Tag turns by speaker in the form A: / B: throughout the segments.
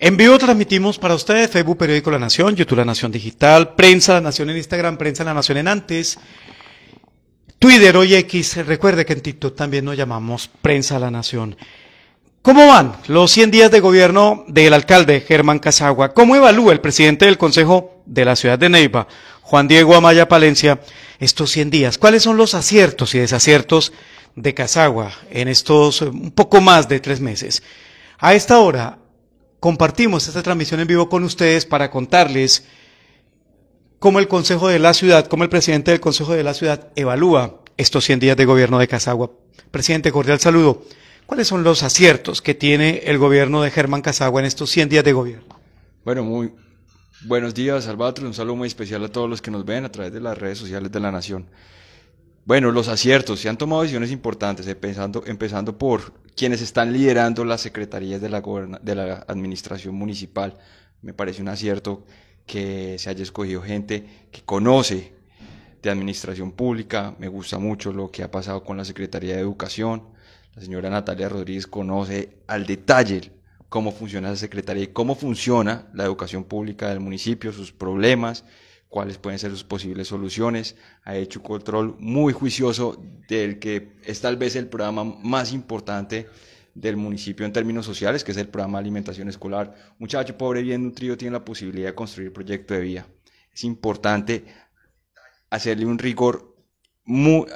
A: En vivo transmitimos para ustedes Facebook Periódico La Nación, YouTube La Nación Digital, Prensa La Nación en Instagram, Prensa La Nación en antes, Twitter hoy X. Recuerde que en TikTok también nos llamamos Prensa La Nación. ¿Cómo van los 100 días de gobierno del alcalde Germán Casagua? ¿Cómo evalúa el presidente del Consejo de la Ciudad de Neiva, Juan Diego Amaya Palencia, estos 100 días? ¿Cuáles son los aciertos y desaciertos de Casagua en estos un poco más de tres meses? A esta hora, compartimos esta transmisión en vivo con ustedes para contarles cómo el Consejo de la Ciudad, cómo el presidente del Consejo de la Ciudad evalúa estos 100 días de gobierno de Casagua. Presidente, cordial saludo. ¿Cuáles son los aciertos que tiene el gobierno de Germán Casagua en estos 100 días de gobierno?
B: Bueno, muy buenos días, salvatro Un saludo muy especial a todos los que nos ven a través de las redes sociales de la Nación. Bueno, los aciertos. Se han tomado decisiones importantes, empezando por quienes están liderando las secretarías de la, de la administración municipal. Me parece un acierto que se haya escogido gente que conoce de administración pública. Me gusta mucho lo que ha pasado con la Secretaría de Educación. La señora Natalia Rodríguez conoce al detalle cómo funciona la secretaría y cómo funciona la educación pública del municipio, sus problemas, cuáles pueden ser sus posibles soluciones. Ha hecho un control muy juicioso del que es tal vez el programa más importante del municipio en términos sociales, que es el programa de alimentación escolar. Muchacho pobre, bien nutrido, tiene la posibilidad de construir proyecto de vida. Es importante hacerle un rigor,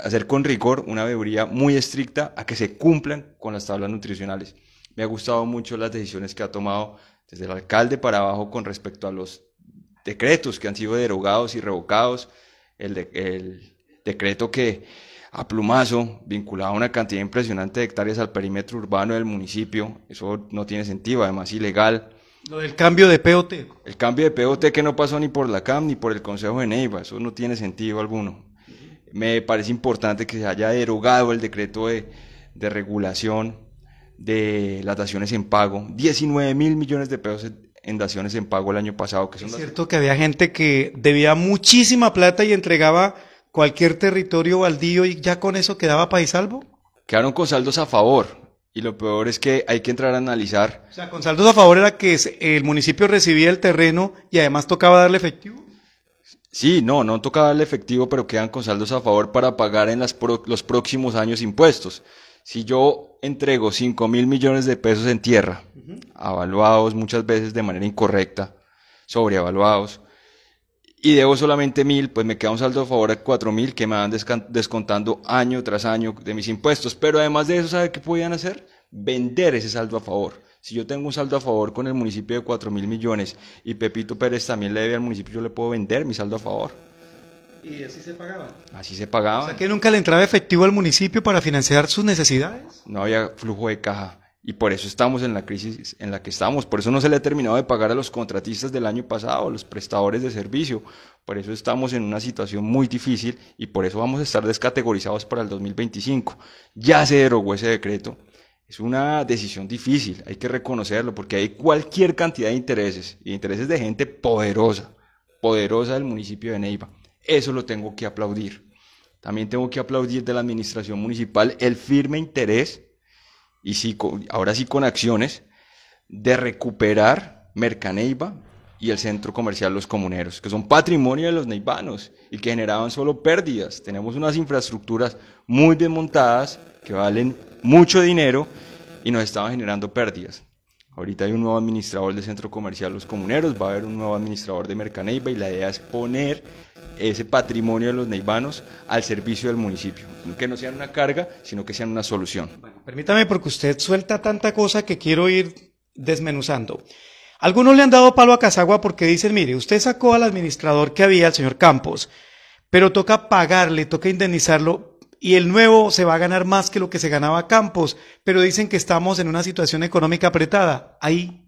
B: hacer con rigor una veeduría muy estricta a que se cumplan con las tablas nutricionales. Me ha gustado mucho las decisiones que ha tomado desde el alcalde para abajo con respecto a los decretos que han sido derogados y revocados, el, decreto que a plumazo vinculaba una cantidad impresionante de hectáreas al perímetro urbano del municipio, eso no tiene sentido, además ilegal. Lo del cambio de POT. El cambio de POT que no pasó ni por la CAM ni por el Consejo de Neiva, eso no tiene sentido alguno. Me parece importante que se haya derogado el decreto de, de regulación de las daciones en pago. 19
A: mil millones de pesos
B: Endaciones en pago el año pasado. Que es
A: cierto que había gente que debía muchísima plata y entregaba cualquier territorio baldío y ya con eso quedaba país salvo.
B: Quedaron con saldos a favor. Y lo peor es que hay que entrar a analizar.
A: O sea, con saldos a favor era que el municipio recibía el terreno y además tocaba darle efectivo.
B: Sí, no, no tocaba darle efectivo, pero quedan con saldos a favor para pagar en los próximos años impuestos. Si yo entrego 5 mil millones de pesos en tierra avaluados muchas veces de manera incorrecta, sobreavaluados. Y debo solamente mil, pues me queda un saldo a favor de cuatro mil que me van descontando año tras año de mis impuestos. Pero además de eso, ¿sabe qué podían hacer? Vender ese saldo a favor. Si yo tengo un saldo a favor con el municipio de cuatro mil millones y Pepito Pérez también le debe al municipio, yo le puedo vender mi saldo a favor.
A: ¿Y así se pagaba? Así
B: se pagaba. O que
A: nunca le entraba efectivo al municipio para financiar sus necesidades.
B: No había flujo de caja. Y por eso estamos en la crisis en la que estamos. Por eso no se le ha terminado de pagar a los contratistas del año pasado, a los prestadores de servicio. Por eso estamos en una situación muy difícil y por eso vamos a estar descategorizados para el 2025. Ya se derogó ese decreto. Es una decisión difícil, hay que reconocerlo, porque hay cualquier cantidad de intereses, y intereses de gente poderosa, poderosa del municipio de Neiva. Eso lo tengo que aplaudir. También tengo que aplaudir de la administración municipal el firme interés y sí, ahora sí con acciones, de recuperar Mercaneiva y el centro comercial Los Comuneros, que son patrimonio de los neivanos y que generaban solo pérdidas. Tenemos unas infraestructuras muy desmontadas que valen mucho dinero y nos estaban generando pérdidas. Ahorita hay un nuevo administrador del centro comercial Los Comuneros, va a haber un nuevo administrador de Mercaneiva y la idea es poner ese patrimonio de los neivanos al servicio del municipio. Que no sean una carga, sino que sean una solución.
A: Permítame porque usted suelta tanta cosa que quiero ir desmenuzando. Algunos le han dado palo a Casagua porque dicen, mire, usted sacó al administrador que había, al señor Campos, pero toca pagarle, toca indemnizarlo y el nuevo se va a ganar más que lo que se ganaba Campos, pero dicen que estamos en una situación económica apretada. Ahí.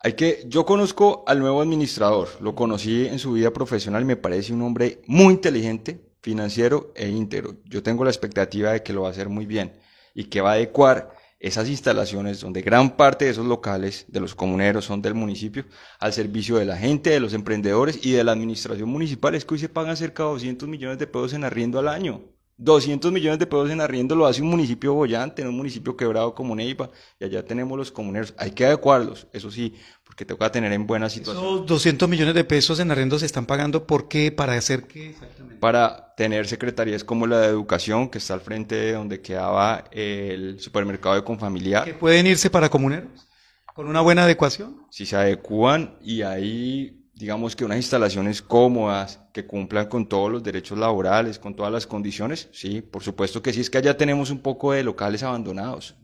B: Hay que, yo conozco al nuevo administrador, lo conocí en su vida profesional me parece un hombre muy inteligente, financiero e íntegro. Yo tengo la expectativa de que lo va a hacer muy bien y que va a adecuar esas instalaciones donde gran parte de esos locales de los comuneros son del municipio al servicio de la gente, de los emprendedores y de la administración municipal es que hoy se pagan cerca de 200 millones de pesos en arriendo al año. 200 millones de pesos en arriendo lo hace un municipio bollante, en un municipio quebrado como Neiva, y allá tenemos los comuneros. Hay que adecuarlos, eso sí, que toca tener en buena situación.
A: ¿Esos 200 millones de pesos en arrendos se están pagando por qué? ¿Para hacer qué
B: exactamente? Para tener secretarías como la de educación, que está al frente de donde quedaba el supermercado de Confamiliar. ¿Que
A: pueden irse para comuneros? ¿Con una buena adecuación?
B: Si se adecuan y ahí digamos que unas instalaciones cómodas, que cumplan con todos los derechos laborales, con todas las condiciones, sí, por supuesto que sí, es que allá tenemos un poco de locales abandonados,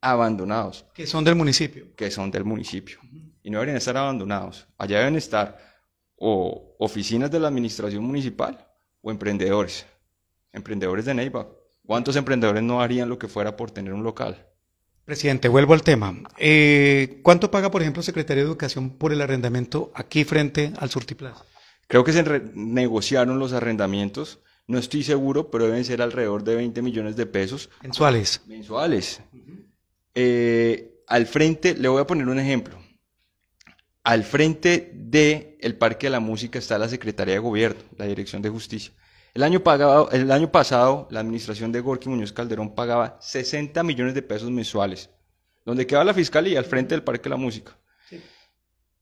B: abandonados. Que son del municipio. Que son del municipio y no deberían estar abandonados. Allá deben estar o oficinas de la administración municipal o emprendedores. Emprendedores de Neiva. ¿Cuántos emprendedores no harían lo que fuera por tener un local?
A: Presidente, vuelvo al tema. Eh, ¿Cuánto paga, por ejemplo, Secretaría de Educación por el arrendamiento aquí frente al Surtiplaza?
B: Creo que se negociaron los arrendamientos. No estoy seguro, pero deben ser alrededor de 20 millones de pesos.
A: Mensuales.
B: Mensuales. Eh, al frente, le voy a poner un ejemplo al frente del el Parque de la Música está la Secretaría de Gobierno, la Dirección de Justicia. El año, el año pasado, la administración de Gorky Muñoz Calderón pagaba 60 millones de pesos mensuales, donde queda la fiscalía al frente del Parque de la Música.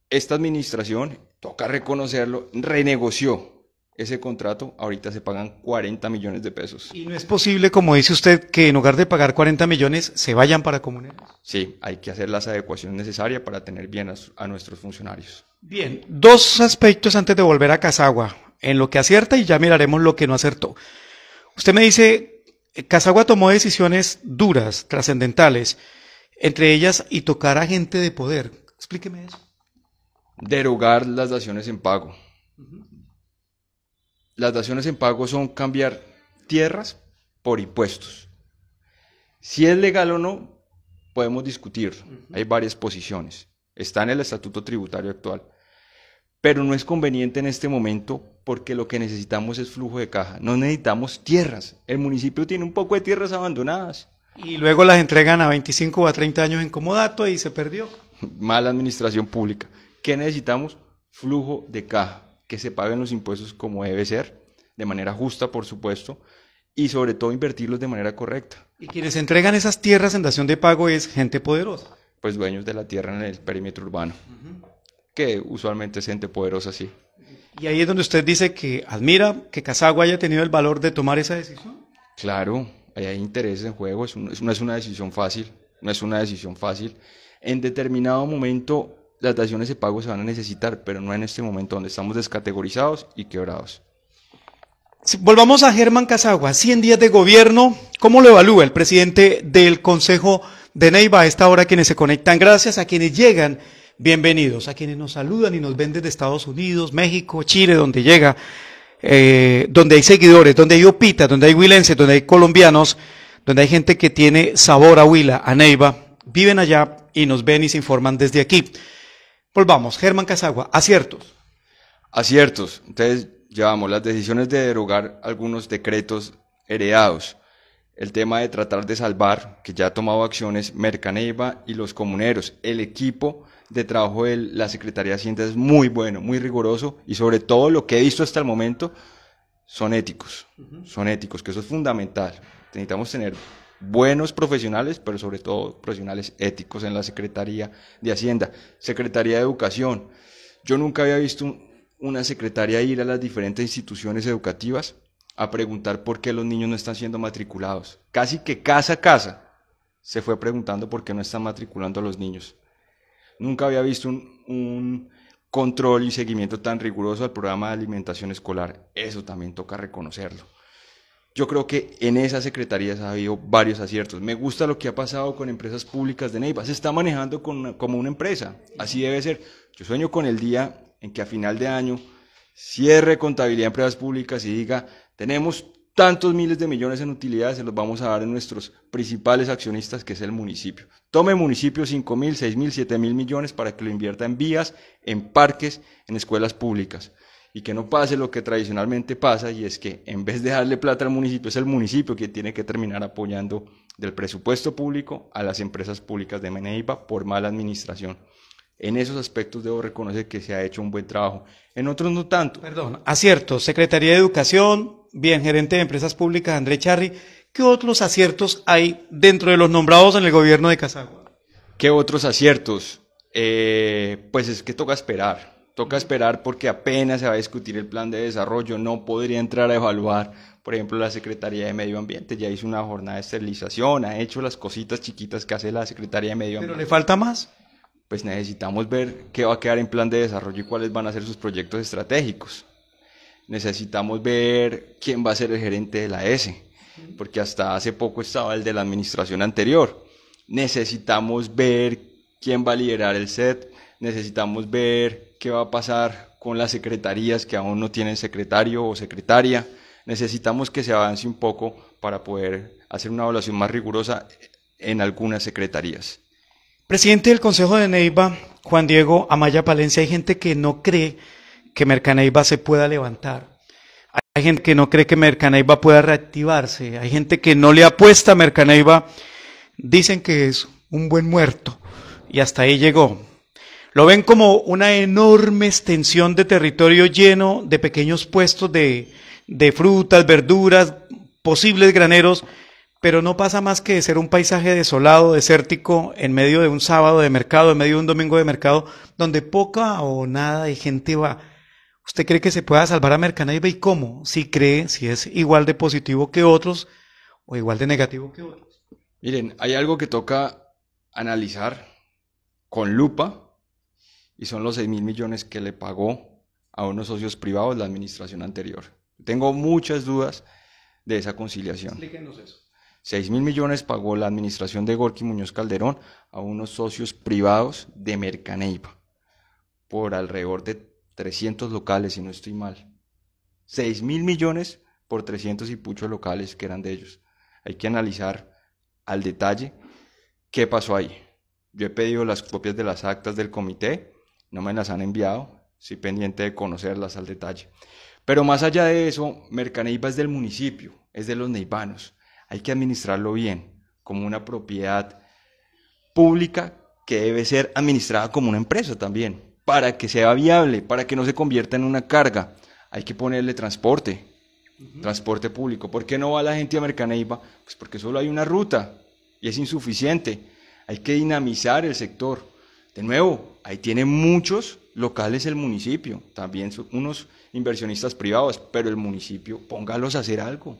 B: Esta administración, toca reconocerlo, renegoció ese contrato, ahorita se pagan 40 millones de pesos.
A: ¿Y no es posible, como dice usted, que en lugar de pagar 40 millones se vayan para comuneros?
B: Sí, hay que hacer las adecuaciones necesarias para tener bien a, nuestros funcionarios.
A: Bien, dos aspectos antes de volver a Casagua, en lo que acierta y ya miraremos lo que no acertó. Usted me dice, eh, Casagua tomó decisiones duras, trascendentales, entre ellas y tocar a gente de poder. Explíqueme eso.
B: Derogar las naciones en pago las daciones en pago son cambiar tierras por impuestos. Si es legal o no, podemos discutir. Hay varias posiciones. Está en el estatuto tributario actual. Pero no es conveniente en este momento porque lo que necesitamos es flujo de caja. No necesitamos tierras. El municipio tiene un poco de tierras abandonadas.
A: Y luego las entregan a 25 o a 30 años en comodato y se perdió.
B: Mala administración pública. ¿Qué necesitamos? Flujo de caja que se paguen los impuestos como debe ser, de manera justa, por supuesto, y sobre todo invertirlos de manera
A: correcta. ¿Y quienes entregan esas tierras en dación de pago es gente poderosa?
B: Pues dueños de la tierra en el perímetro urbano, que usualmente es gente poderosa, sí.
A: Y ahí es donde usted dice que admira que Casagua haya tenido el valor de tomar esa decisión. Claro,
B: hay intereses en juego, no es una decisión fácil, no es una decisión fácil. En determinado momento las daciones de pago se van a necesitar, pero no en este momento donde estamos descategorizados y
A: quebrados. Volvamos a Germán Casagua, 100 días de gobierno, ¿cómo lo evalúa el presidente del Consejo de Neiva a esta hora quienes se conectan? Gracias a quienes llegan, bienvenidos, a quienes nos saludan y nos ven desde Estados Unidos, México, Chile, donde llega, eh, donde hay seguidores, donde hay opitas, donde hay huilenses, donde hay colombianos, donde hay gente que tiene sabor a Huila, a Neiva, viven allá y nos ven y se informan desde aquí. Volvamos, Germán Casagua, aciertos.
B: Aciertos. Entonces, llevamos las decisiones de derogar algunos decretos heredados. El tema de tratar de salvar, que ya ha tomado acciones Mercaneiva y los comuneros. El equipo de trabajo de la Secretaría de Hacienda es muy bueno, muy riguroso y sobre todo lo que he visto hasta el momento son éticos. Son éticos, que eso es fundamental. Necesitamos tener buenos profesionales, pero sobre todo profesionales éticos en la Secretaría de Hacienda, Secretaría de Educación. Yo nunca había visto una secretaria ir a las diferentes instituciones educativas a preguntar por qué los niños no están siendo matriculados. Casi que casa a casa se fue preguntando por qué no están matriculando a los niños. Nunca había visto un control y seguimiento tan riguroso al programa de alimentación escolar. Eso también toca reconocerlo. Yo creo que en esas secretarías ha habido varios aciertos. Me gusta lo que ha pasado con empresas públicas de Neiva. Se está manejando como una empresa. Así debe ser. Yo sueño con el día en que a final de año cierre contabilidad en empresas públicas y diga, tenemos tantos miles de millones en utilidades, se los vamos a dar a nuestros principales accionistas, que es el municipio. Tome municipio 5 mil, 6 mil, 7 mil millones para que lo invierta en vías, en parques, en escuelas públicas y que no pase lo que tradicionalmente pasa y es que en vez de darle plata al municipio es el municipio que tiene que terminar apoyando del presupuesto público a las empresas públicas de Meneiva por mala administración.
A: En esos aspectos debo reconocer que se ha hecho un buen trabajo. En otros no tanto. Perdón, aciertos. Secretaría de Educación, bien, gerente de Empresas Públicas, André Charri. ¿Qué otros aciertos hay dentro de los nombrados en el gobierno de Casagua?
B: ¿Qué otros aciertos? Eh, pues es que toca esperar. Toca esperar porque apenas se va a discutir el plan de desarrollo, no podría entrar a evaluar. Por ejemplo, la Secretaría de Medio Ambiente ya hizo una jornada de esterilización, ha hecho las cositas chiquitas que hace la Secretaría de Medio Ambiente. ¿Pero le falta más? Pues necesitamos ver qué va a quedar en plan de desarrollo y cuáles van a ser sus proyectos estratégicos. Necesitamos ver quién va a ser el gerente de la S, porque hasta hace poco estaba el de la administración anterior. Necesitamos ver quién va a liderar el SET, necesitamos ver qué va a pasar con las secretarías que aún no tienen secretario o secretaria. Necesitamos que se avance un poco para poder hacer una evaluación más rigurosa en algunas secretarías.
A: Presidente del Consejo de Neiva, Juan Diego Amaya Palencia, hay gente que no cree que Mercaneiva se pueda levantar. Hay gente que no cree que Mercaneiva pueda reactivarse. Hay gente que no le apuesta a Mercaneiva. Dicen que es un buen muerto. Y hasta ahí llegó. Lo ven como una enorme extensión de territorio lleno de pequeños puestos de, frutas, verduras, posibles graneros, pero no pasa más que ser un paisaje desolado, desértico, en medio de un sábado de mercado, en medio de un domingo de mercado, donde poca o nada de gente va. ¿Usted cree que se pueda salvar a Mercanaiba y cómo? Si cree, si es igual de positivo que otros o igual de negativo que otros.
B: Miren, hay algo que toca analizar con lupa y son los 6 mil millones que le pagó a unos socios privados la administración anterior. Tengo muchas dudas de esa conciliación.
A: Explíquenos eso.
B: 6 mil millones pagó la administración de Gorky Muñoz Calderón a unos socios privados de Mercaneiva. por alrededor de 300 locales, si no estoy mal. 6 mil millones por 300 y puchos locales que eran de ellos. Hay que analizar al detalle qué pasó ahí. Yo he pedido las copias de las actas del comité no me las han enviado, estoy pendiente de conocerlas al detalle. Pero más allá de eso, Mercaneiva es del municipio, es de los neivanos, hay que administrarlo bien, como una propiedad pública que debe ser administrada como una empresa también, para que sea viable, para que no se convierta en una carga, hay que ponerle transporte, transporte público. ¿Por qué no va la gente a Mercaneiva? Pues porque solo hay una ruta y es insuficiente. Hay que dinamizar el sector. De nuevo, ahí tiene muchos locales el municipio, también unos inversionistas privados, pero el municipio, póngalos a hacer algo.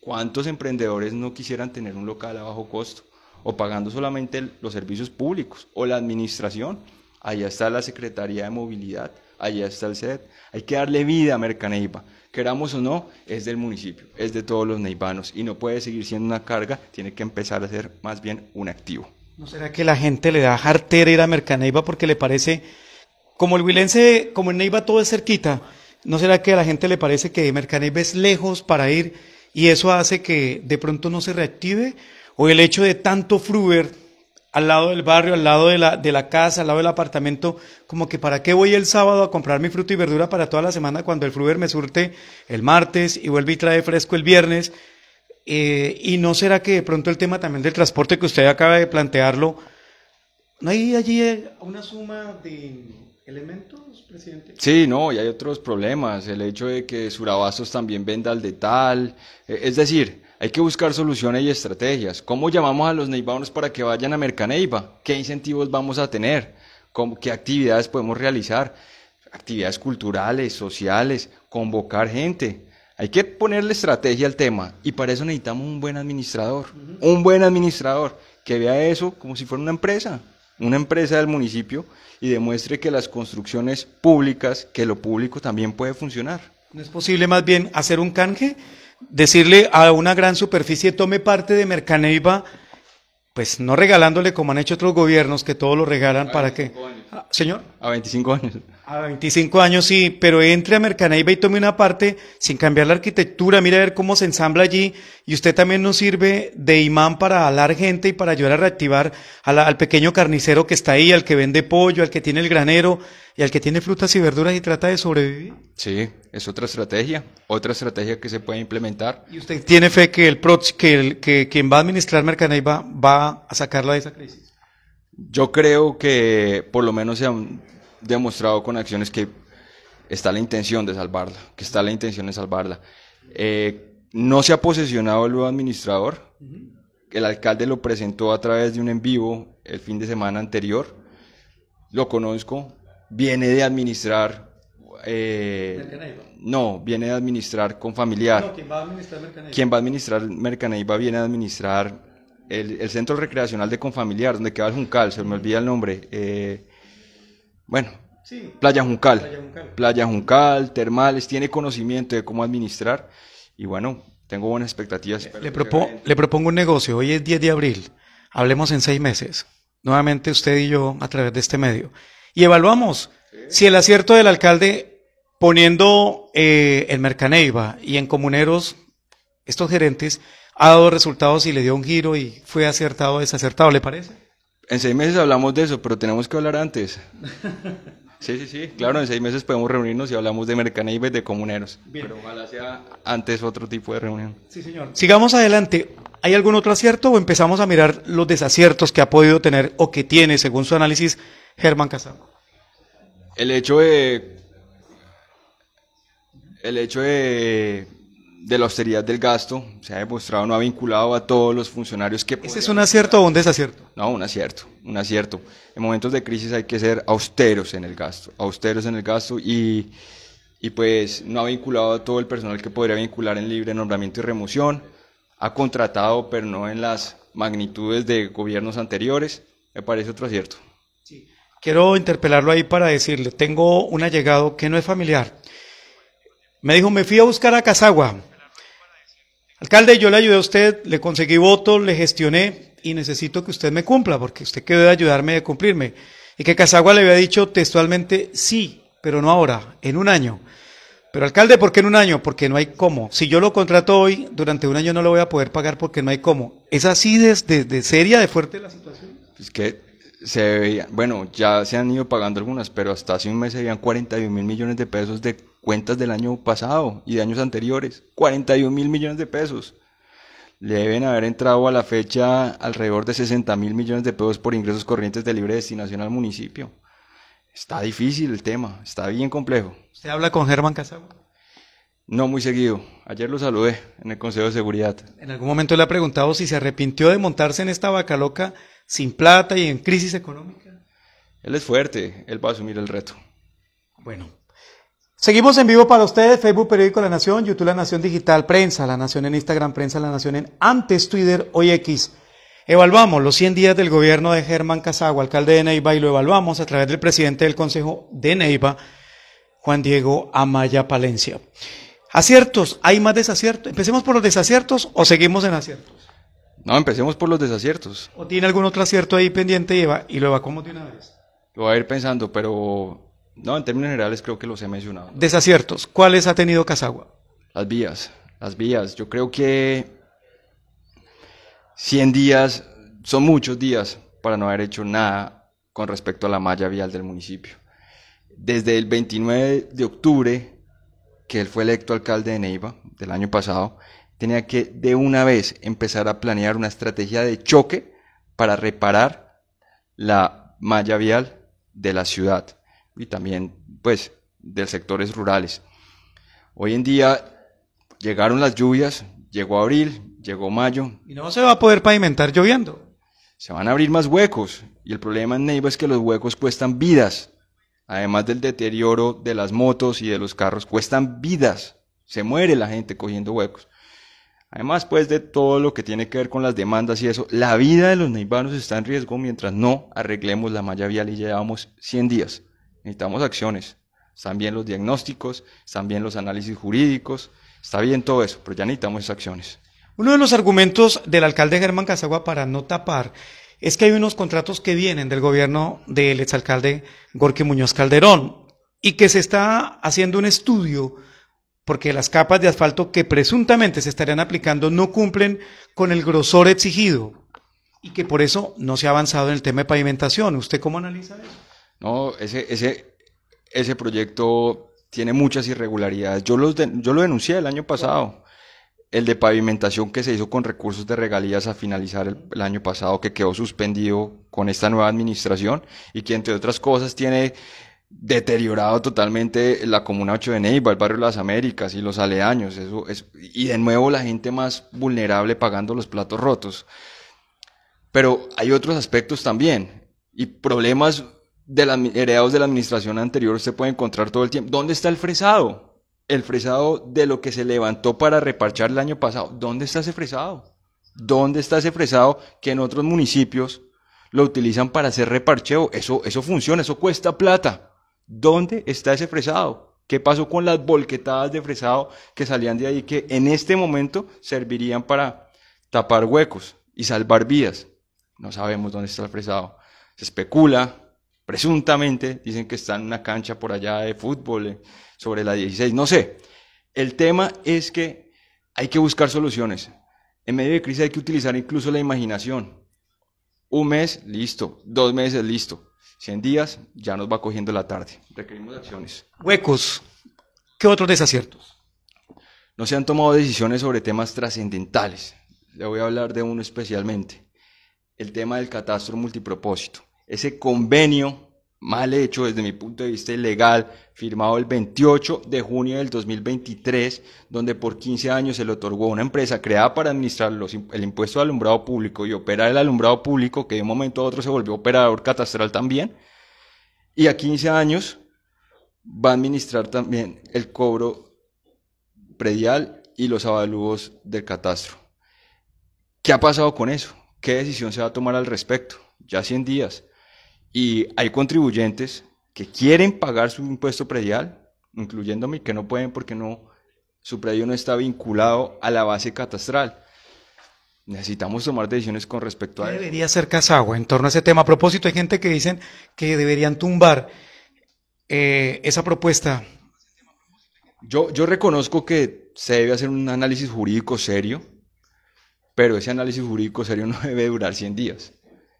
B: ¿Cuántos emprendedores no quisieran tener un local a bajo costo? O pagando solamente los servicios públicos o la administración. Allá está la Secretaría de Movilidad, allá está el SED. Hay que darle vida a Mercaneiva. Queramos o no, es del municipio, es de todos los neibanos, y no puede seguir siendo una carga, tiene que empezar a ser más bien un activo.
A: ¿No será que la gente le da jartera ir a Mercaneiva porque le parece, como el wilense, como en Neiva todo es cerquita, ¿no será que a la gente le parece que Mercaneiba es lejos para ir y eso hace que de pronto no se reactive? ¿O el hecho de tanto Fruber al lado del barrio, al lado de la, de la casa, al lado del apartamento, como que para qué voy el sábado a comprar mi fruta y verdura para toda la semana cuando el Fruber me surte el martes y vuelve y trae fresco el viernes? Eh, ¿Y no será que de pronto el tema también del transporte que usted acaba de plantearlo, ¿no hay allí eh, una suma de elementos, presidente? Sí, no, y hay otros problemas. El hecho de
B: que Surabastos también venda al detal. Eh, es decir, hay que buscar soluciones y estrategias. ¿Cómo llamamos a los neibanos para que vayan a Mercaneiva? ¿Qué incentivos vamos a tener? ¿Qué actividades podemos realizar? Actividades culturales, sociales, convocar gente. Hay que ponerle estrategia al tema y para eso necesitamos un buen administrador, un buen administrador que vea eso como si fuera una empresa, una empresa del municipio
A: y demuestre que las construcciones públicas, que lo público también puede funcionar. ¿No es posible más bien hacer un canje? Decirle a una gran superficie tome parte de Mercaneiva, pues no regalándole como han hecho otros gobiernos que todo lo regalan para que... Ah, señor. A 25 años. A 25 años, sí, pero entre a Mercanaiba y tome una parte sin cambiar la arquitectura, mire a ver cómo se ensambla allí y usted también nos sirve de imán para alar gente y para ayudar a reactivar al pequeño carnicero que está ahí, al que vende pollo, al que tiene el granero y al que tiene frutas y verduras y trata de sobrevivir.
B: Sí, es otra estrategia, otra estrategia que se puede implementar. ¿Y
A: usted tiene fe que, el, que, que quien va a administrar Mercanaiba va a sacarla de esa crisis?
B: Yo creo que por lo menos se han demostrado con acciones que está la intención de salvarla, que está la intención de salvarla. Eh, no se ha posesionado el nuevo administrador. El alcalde lo presentó a través de un en vivo el fin de semana anterior. Lo conozco. Viene de administrar. Eh, no, viene de administrar con familiar.
A: ¿Quién va a administrar Mercaneiva? ¿Quién
B: va a administrar Mercaneiva viene a administrar el, centro recreacional de Confamiliar, donde queda el Juncal, se me olvida el nombre. Eh, bueno, Playa, Juncal, Playa, Juncal, Termales, tiene conocimiento de cómo administrar y bueno, tengo buenas expectativas. Le, propongo
A: un negocio, hoy es 10 de abril, hablemos en seis meses, nuevamente usted y yo a través de este medio, y evaluamos si el acierto del alcalde poniendo eh, en Mercaneiva y en Comuneros, estos gerentes, ha dado resultados y le dio un giro y fue acertado o desacertado, ¿le parece?
B: En seis meses hablamos de eso, pero tenemos que hablar antes. Sí, sí, sí, claro, en seis meses podemos reunirnos y hablamos de mercaneibes, de comuneros. Pero ojalá sea antes otro tipo de reunión. Sí, señor.
A: Sigamos adelante. ¿Hay algún otro acierto o empezamos a mirar los desaciertos que ha podido tener o que tiene, según su análisis, Germán Casado?
B: El hecho de. El hecho de de la austeridad del gasto se ha demostrado no ha vinculado a todos los funcionarios que... ¿Ese es un acierto
A: o un desacierto?
B: No, un acierto, un acierto. En momentos de crisis hay que ser austeros en el gasto, austeros en el gasto y, pues no ha vinculado a todo el personal que podría vincular en libre nombramiento y remoción, ha contratado pero no en las magnitudes de gobiernos anteriores, me parece otro acierto.
A: Sí. Quiero interpelarlo ahí para decirle, tengo un allegado que no es familiar. Me dijo, me fui a buscar a Casagua, Alcalde, yo le ayudé a usted, le conseguí voto, le gestioné y necesito que usted me cumpla, porque usted quedó de ayudarme a cumplirme. Y que Casagua le había dicho textualmente sí, pero no ahora, en un año. Pero alcalde, ¿por qué en un año? Porque no hay cómo. Si yo lo contrato hoy, durante un año no lo voy a poder pagar porque no hay cómo. ¿Es así de, seria, de fuerte la situación?
B: Pues que se bueno, ya se han ido pagando algunas, pero hasta hace un mes se veían 41 mil millones de pesos de cuentas del año pasado y de años anteriores. 41 mil millones de pesos. Le deben haber entrado a la fecha alrededor de 60 mil millones de pesos por ingresos corrientes de libre destinación al municipio. Está difícil el tema, está bien complejo.
A: ¿Usted habla con Germán Casagua?
B: No muy seguido. Ayer lo saludé en el Consejo de Seguridad.
A: ¿En algún momento le ha preguntado si se arrepintió de montarse en esta vaca loca sin plata y en crisis económica?
B: Él es fuerte, él va a asumir el reto. Bueno,
A: seguimos en vivo para ustedes, Facebook Periódico La Nación, YouTube La Nación Digital, Prensa, La Nación en Instagram, Prensa, La Nación en antes Twitter, hoy X. Evaluamos los 100 días del gobierno de Germán Casagua, alcalde de Neiva, y lo evaluamos a través del presidente del Consejo de Neiva, Juan Diego Amaya Palencia. Aciertos, ¿hay más desaciertos? ¿Empecemos por los desaciertos o seguimos en aciertos? No,
B: empecemos por los desaciertos.
A: ¿O tiene algún otro acierto ahí pendiente y, eva, y lo evacuamos de una vez?
B: Lo voy a ir pensando, pero no, en términos generales creo que los he mencionado.
A: Desaciertos, ¿cuáles ha tenido Casagua?
B: Las vías, las vías. Yo creo que 100 días son muchos días para no haber hecho nada con respecto a la malla vial del municipio. Desde el 29 de octubre, que él fue electo alcalde de Neiva del año pasado, tenía que de una vez empezar a planear una estrategia de choque para reparar la malla vial de la ciudad y también pues de sectores rurales. Hoy en día llegaron las lluvias, llegó abril, llegó mayo. Y no se va a poder pavimentar lloviendo. Se van a abrir más huecos y el problema en Neiva es que los huecos cuestan vidas. Además del deterioro de las motos y de los carros, cuestan vidas. Se muere la gente cogiendo huecos. Además, pues de todo lo que tiene que ver con las demandas y eso, la vida de los neibanos está en riesgo mientras no arreglemos la malla vial y llevamos 100 días. Necesitamos acciones. Están bien los diagnósticos, están bien los análisis jurídicos, está bien todo eso, pero ya necesitamos esas acciones.
A: Uno de los argumentos del alcalde Germán Casagua para no tapar es que hay unos contratos que vienen del gobierno del exalcalde Gorky Muñoz Calderón y que se está haciendo un estudio porque las capas de asfalto que presuntamente se estarían aplicando no cumplen con el grosor exigido y que por eso no se ha avanzado en el tema de pavimentación. ¿Usted cómo analiza eso?
B: No, ese, ese, ese proyecto tiene muchas irregularidades. Yo, los yo lo denuncié el año pasado. El de pavimentación que se hizo con recursos de regalías a finalizar el año pasado, que quedó suspendido con esta nueva administración y que, entre otras cosas, tiene deteriorado totalmente la comuna 8 de Neiva, el barrio de las Américas y los aledaños. Eso es, y de nuevo la gente más vulnerable pagando los platos rotos. Pero hay otros aspectos también y problemas de heredados de la administración anterior se pueden encontrar todo el tiempo. ¿Dónde está el fresado? El fresado de lo que se levantó para reparchar el año pasado. ¿Dónde está ese fresado? ¿Dónde está ese fresado que en otros municipios lo utilizan para hacer reparcheo? Eso, eso funciona, eso cuesta plata ¿Dónde está ese fresado? ¿Qué pasó con las bolquetadas de fresado que salían de ahí que en este momento servirían para tapar huecos y salvar vías? No sabemos dónde está el fresado. Se especula, presuntamente, dicen que está en una cancha por allá de fútbol eh, sobre la 16, no sé. El tema es que hay que buscar soluciones. En medio de crisis hay que utilizar incluso la imaginación. Un mes, listo. Dos meses, listo 100 días, ya nos va cogiendo la tarde. Requerimos acciones. Huecos. ¿Qué otros desaciertos? No se han tomado decisiones sobre temas trascendentales. Le voy a hablar de uno especialmente. El tema del catastro multipropósito. Ese convenio mal hecho desde mi punto de vista ilegal, firmado el 28 de junio del 2023, donde por 15 años se le otorgó a una empresa creada para administrar el impuesto de alumbrado público y operar el alumbrado público, que de un momento a otro se volvió operador catastral también, y a 15 años va a administrar también el cobro predial y los avalúos del catastro. ¿Qué ha pasado con eso? ¿Qué decisión se va a tomar al respecto? Ya 100 días y hay contribuyentes que quieren pagar su impuesto predial, incluyéndome, que no pueden porque no, su predio no está vinculado a la base catastral. Necesitamos tomar
A: decisiones con respecto a ¿Qué debería hacer Casagua en torno a ese tema? A propósito, hay gente que dice que deberían tumbar eh, esa propuesta.
B: Yo, yo reconozco que se debe hacer un análisis jurídico serio, pero ese análisis jurídico serio no debe durar 100 días.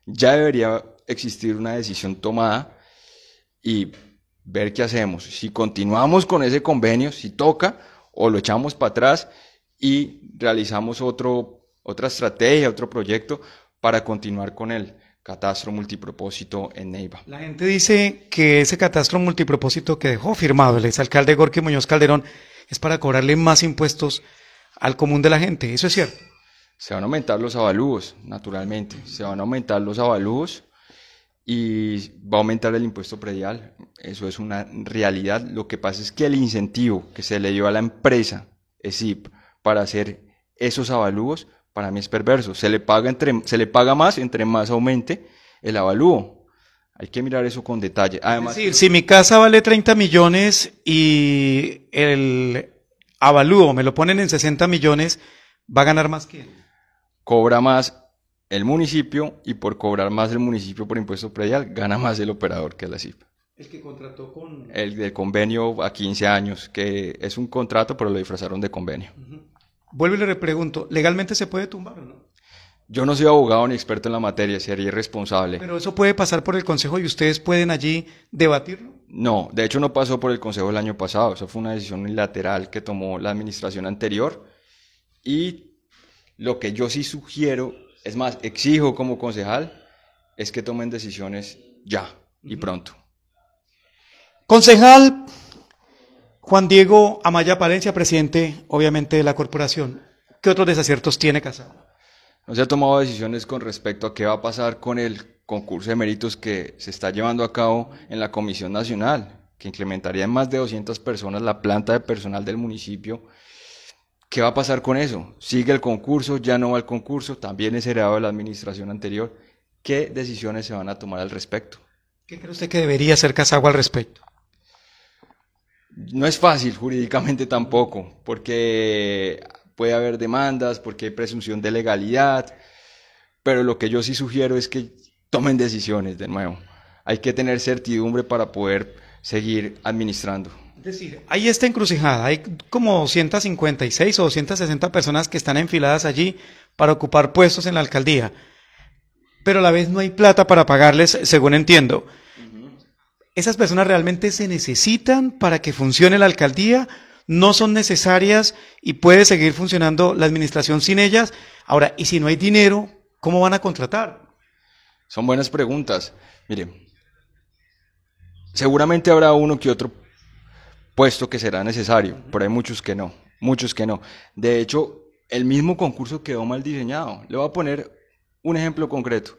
B: Ya debería existir una decisión tomada y ver qué hacemos. Si continuamos con ese convenio, si toca, o lo echamos para atrás y realizamos otro, otra estrategia, otro proyecto para continuar con el catastro multipropósito en Neiva.
A: La gente dice que ese catastro multipropósito que dejó firmado el exalcalde Gorky Muñoz Calderón es para cobrarle más impuestos al común de la gente. ¿Eso es cierto?
B: Se van a aumentar los avalúos, naturalmente. Se van a aumentar los avalúos y va a aumentar el impuesto predial. Eso es una realidad. Lo que pasa es que el incentivo que se le dio a la empresa ESIP para hacer esos avalúos, para mí es perverso. Se le paga, entre, se le paga más entre más aumente el avalúo. Hay que mirar eso con detalle.
A: Además, si mi casa vale 30 millones y el avalúo me lo ponen en 60 millones, ¿va a ganar más que
B: Cobra más el municipio y por cobrar más el municipio por impuesto predial gana más el operador que la Cipa
A: El que contrató con...
B: El del convenio a 15 años, que es un contrato pero lo disfrazaron de convenio. vuelve
A: Vuelvo y le repregunto, ¿legalmente se puede tumbar o no?
B: Yo no soy abogado ni experto en la materia, sería irresponsable.
A: Pero eso puede pasar por el Consejo y ustedes pueden allí debatirlo.
B: No, de hecho no pasó por el Consejo el año pasado, eso fue una decisión unilateral que tomó la administración anterior y lo que yo sí sugiero es más, exijo como concejal es que tomen decisiones ya y pronto.
A: Concejal Juan Diego Amaya Palencia, presidente obviamente de la corporación. ¿Qué otros desaciertos tiene Casado?
B: No se ha tomado decisiones con respecto a qué va a pasar con el concurso de méritos que se está llevando a cabo en la Comisión Nacional, que incrementaría en más de 200 personas la planta de personal del municipio ¿Qué va a pasar con eso? ¿Sigue el concurso? ¿Ya no va al concurso? También es heredado de la administración anterior. ¿Qué decisiones se van a tomar al respecto?
A: ¿Qué cree usted que debería hacer Casagua al respecto?
B: No es fácil jurídicamente tampoco, porque puede haber demandas, porque hay presunción de legalidad, pero lo que yo sí sugiero es que tomen decisiones de nuevo. Hay que tener certidumbre
A: para poder seguir administrando. Es decir, hay esta encrucijada, hay como 256 o 260 personas que están enfiladas allí para ocupar puestos en la alcaldía, pero a la vez no hay plata para pagarles, según entiendo. ¿Esas personas realmente se necesitan para que funcione la alcaldía? ¿No son necesarias y puede seguir funcionando la administración sin ellas? Ahora, ¿y si no hay dinero, cómo van a contratar? Son buenas preguntas.
B: Mire, seguramente habrá uno que otro puesto que será necesario, pero hay muchos que no, muchos que no. De hecho, el mismo concurso quedó mal diseñado. Le voy a poner un ejemplo concreto.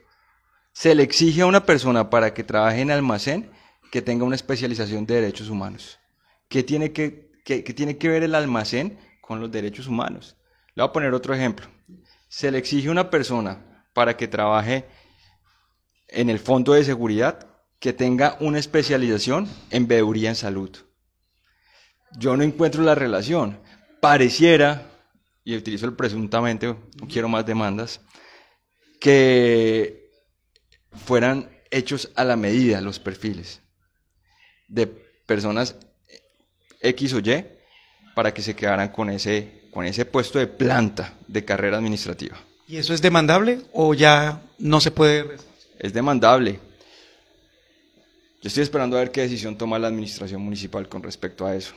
B: Se le exige a una persona para que trabaje en almacén que tenga una especialización de derechos humanos. ¿Qué tiene que, tiene que ver el almacén con los derechos humanos? Le voy a poner otro ejemplo. Se le exige a una persona para que trabaje en el fondo de seguridad que tenga una especialización en veeduría en salud yo no encuentro la relación. Pareciera, y utilizo el presuntamente, no quiero más demandas, que fueran hechos a la medida los perfiles de personas X o Y para que se quedaran con ese, con ese puesto de planta de carrera administrativa.
A: ¿Y eso es demandable o ya no se puede?
B: Es demandable. Yo estoy esperando a ver qué decisión toma la administración municipal con respecto a eso.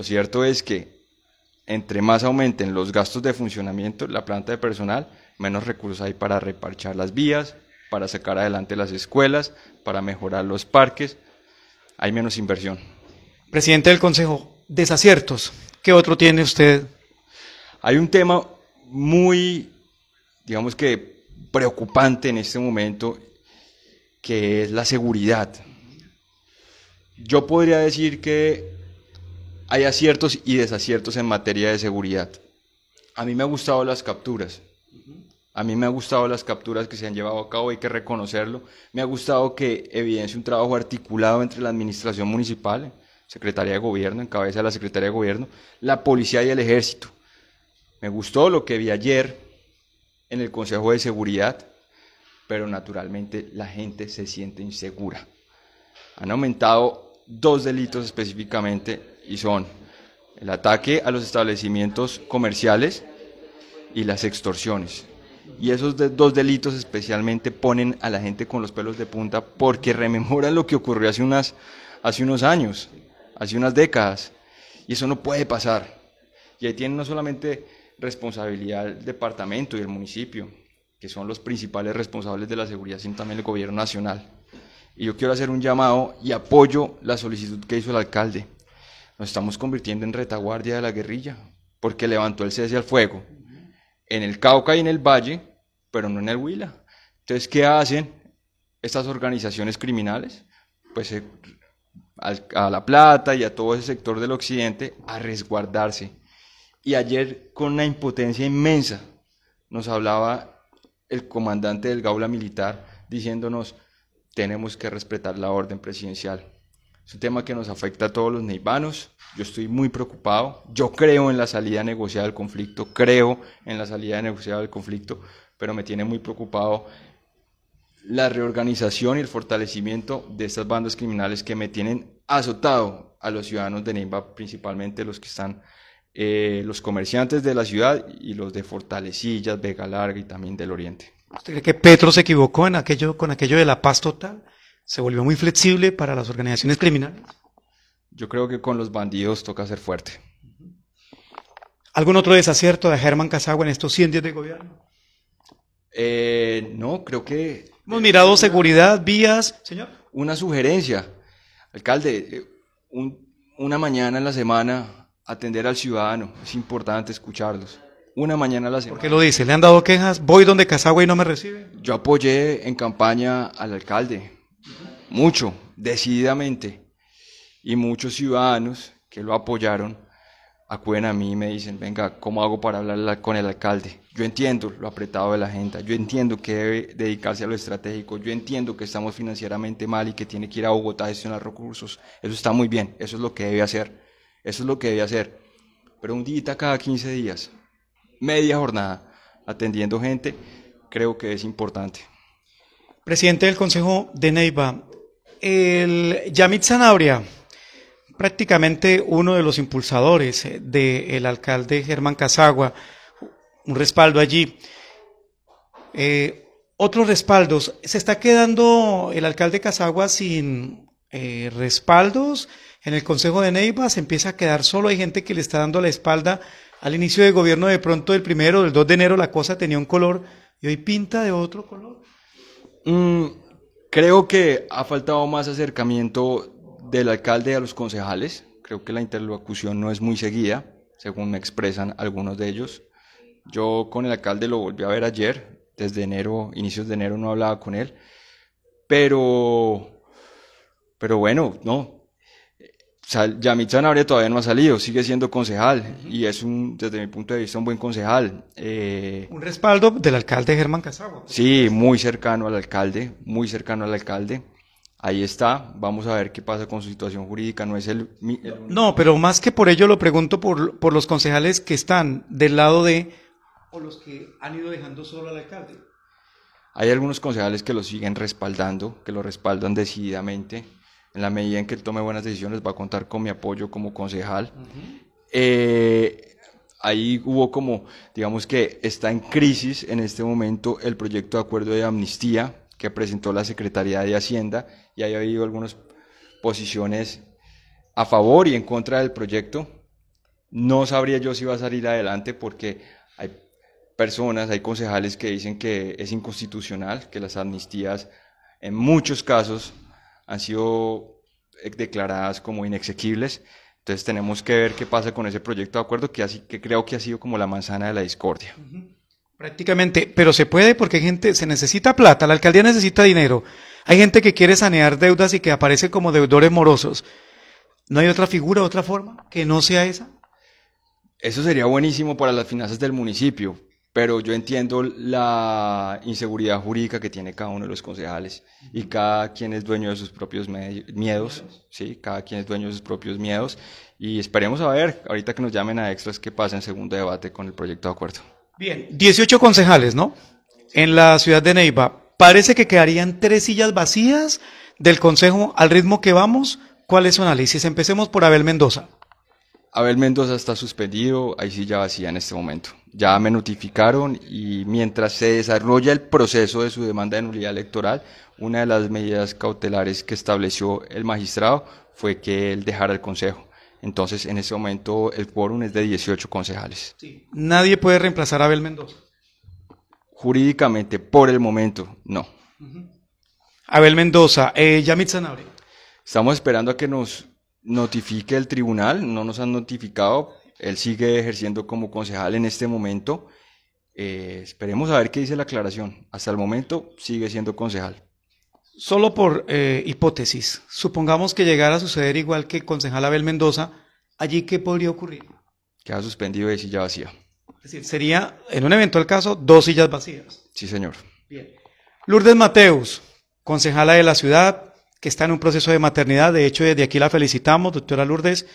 B: Lo cierto es que entre más aumenten los gastos de funcionamiento, la planta de personal, menos recursos hay para reparchar las vías, para sacar adelante las escuelas, para mejorar los parques,
A: hay menos inversión. Presidente del Consejo, desaciertos, ¿qué otro tiene usted? Hay un tema muy, digamos que
B: preocupante en este momento, que es la seguridad. Yo podría decir que hay aciertos y desaciertos en materia de seguridad. A mí me han gustado las capturas. A mí me han gustado las capturas que se han llevado a cabo, hay que reconocerlo. Me ha gustado que evidencie un trabajo articulado entre la administración municipal, Secretaría de Gobierno, en cabeza de la Secretaría de Gobierno, la policía y el ejército. Me gustó lo que vi ayer en el Consejo de Seguridad, pero naturalmente la gente se siente insegura. Han aumentado dos delitos específicamente y son el ataque a los establecimientos comerciales y las extorsiones. Y esos dos delitos especialmente ponen a la gente con los pelos de punta porque rememoran lo que ocurrió hace, unas, hace unos años, hace unas décadas. Y eso no puede pasar. Y ahí tienen no solamente responsabilidad el departamento y el municipio, que son los principales responsables de la seguridad, sino también el gobierno nacional. Y yo quiero hacer un llamado y apoyo la solicitud que hizo el alcalde nos estamos convirtiendo en retaguardia de la guerrilla, porque levantó el cese al fuego en el Cauca y en el Valle, pero no en el Huila. Entonces, ¿qué hacen estas organizaciones criminales? Pues eh, a La Plata y a todo ese sector del occidente a resguardarse. Y ayer, con una impotencia inmensa, nos hablaba el comandante del Gaula Militar diciéndonos, tenemos que respetar la orden presidencial es un tema que nos afecta a todos los neivanos. Yo estoy muy preocupado. Yo creo en la salida negociada del conflicto, creo en la salida negociada del conflicto, pero me tiene muy preocupado la reorganización y el fortalecimiento de estas bandas criminales que me tienen azotado a los ciudadanos de Neiva, principalmente los que están eh, los comerciantes de la ciudad y los de Fortalecillas, Vega Larga y también del Oriente.
A: ¿Usted cree que Petro se equivocó en aquello, con aquello de la paz total? se volvió muy flexible para las organizaciones criminales.
B: Yo creo que con los bandidos toca ser fuerte.
A: ¿Algún otro desacierto de Germán Casagua en estos 100 días de gobierno?
B: Eh, no, creo que...
A: Hemos mirado seguridad, vías... Señor. Una sugerencia.
B: Alcalde, eh, una mañana en la semana atender al ciudadano. Es importante escucharlos. Una mañana a la semana. ¿Por
A: qué lo dice? ¿Le han dado quejas? Voy donde Casagua y no me recibe.
B: Yo apoyé en campaña al alcalde mucho, decididamente. Y muchos ciudadanos que lo apoyaron acuden a mí y me dicen, venga, ¿cómo hago para hablar con el alcalde? Yo entiendo lo apretado de la agenda, yo entiendo que debe dedicarse a lo estratégico, yo entiendo que estamos financieramente mal y que tiene que ir a Bogotá a gestionar recursos. Eso está muy bien, eso es lo que debe hacer, eso es lo que debe hacer. Pero un día cada 15 días, media jornada, atendiendo gente, creo que es
A: importante. Presidente del Consejo de Neiva, el Yamit Zanabria, prácticamente uno de los impulsadores eh, del alcalde Germán Casagua, un respaldo allí. Eh, otros respaldos. ¿Se está quedando el alcalde Casagua sin eh, respaldos? En el Consejo de Neiva se empieza a quedar solo. Hay gente que le está dando la espalda. Al inicio del gobierno, de pronto, el primero, el 2 de enero, la cosa tenía un color y hoy pinta de otro color.
B: Mm, Creo que ha faltado más acercamiento del alcalde a los concejales. Creo que la interlocución no es muy seguida, según me expresan algunos de ellos. Yo con el alcalde lo volví a ver ayer, desde enero, inicios de enero no hablaba con él, pero, pero bueno, no, Sal, Yamit Sanabria todavía no ha salido, sigue siendo concejal y es un, desde mi punto de vista, un buen concejal. Eh,
A: un respaldo del alcalde Germán Casagua.
B: Sí, muy cercano al alcalde, muy cercano al alcalde. Ahí está, vamos a ver qué pasa con su situación jurídica, no es
A: No, pero más que por ello lo pregunto por, por los concejales que están del lado de... o los que han ido dejando solo al alcalde.
B: Hay algunos concejales que lo siguen respaldando, que lo respaldan decididamente en la medida en que él tome buenas decisiones, va a contar con mi apoyo como concejal. Eh, ahí hubo como, digamos que está en crisis en este momento el proyecto de acuerdo de amnistía que presentó la Secretaría de Hacienda y ahí ha habido algunas posiciones a favor y en contra del proyecto. No sabría yo si va a salir adelante porque hay personas, hay concejales que dicen que es inconstitucional, que las amnistías en muchos casos han sido eh, declaradas como inexequibles. Entonces tenemos que ver qué pasa con ese proyecto de acuerdo que, creo que ha sido como la manzana de la discordia.
A: Prácticamente, pero se puede porque hay gente, se necesita plata, la alcaldía necesita dinero, hay gente que quiere sanear deudas y que aparece como deudores morosos. ¿No hay otra figura, otra forma que no sea esa? Eso
B: sería buenísimo para las finanzas del municipio, pero yo entiendo la inseguridad jurídica que tiene cada uno de los concejales y cada quien es dueño de sus propios miedos, ¿sí? Cada quien es dueño de sus propios miedos y esperemos a ver, ahorita que nos llamen a extras, qué pasa
A: en segundo debate con el proyecto de acuerdo. Bien, 18 concejales, ¿no? En la ciudad de Neiva. Parece que quedarían tres sillas vacías del consejo al ritmo que vamos. ¿Cuál es su análisis? Empecemos por Abel Mendoza.
B: Abel Mendoza está suspendido, hay silla vacía en este momento ya me notificaron y mientras se desarrolla el proceso de su demanda de nulidad electoral, una de las medidas cautelares que estableció el magistrado fue que él dejara el consejo. Entonces, en ese momento el quórum es de 18 concejales.
A: Nadie puede reemplazar a Abel Mendoza.
B: Jurídicamente, por el momento, no.
A: Abel Mendoza, eh, Yamit Zanabri.
B: Estamos esperando a que nos notifique el tribunal, no nos han notificado, él sigue ejerciendo como concejal en este momento. Eh, esperemos a ver qué dice la aclaración. Hasta el momento sigue siendo concejal.
A: Solo por eh, hipótesis, supongamos que llegara a suceder igual que concejal Abel Mendoza, ¿allí qué podría ocurrir?
B: Que ha suspendido de silla vacía.
A: Es decir, sería, en un eventual caso, dos sillas vacías.
B: Sí, señor. Bien.
A: Lourdes Mateus, concejala de la ciudad, que está en un proceso de maternidad. De hecho, desde aquí la felicitamos, doctora Lourdes.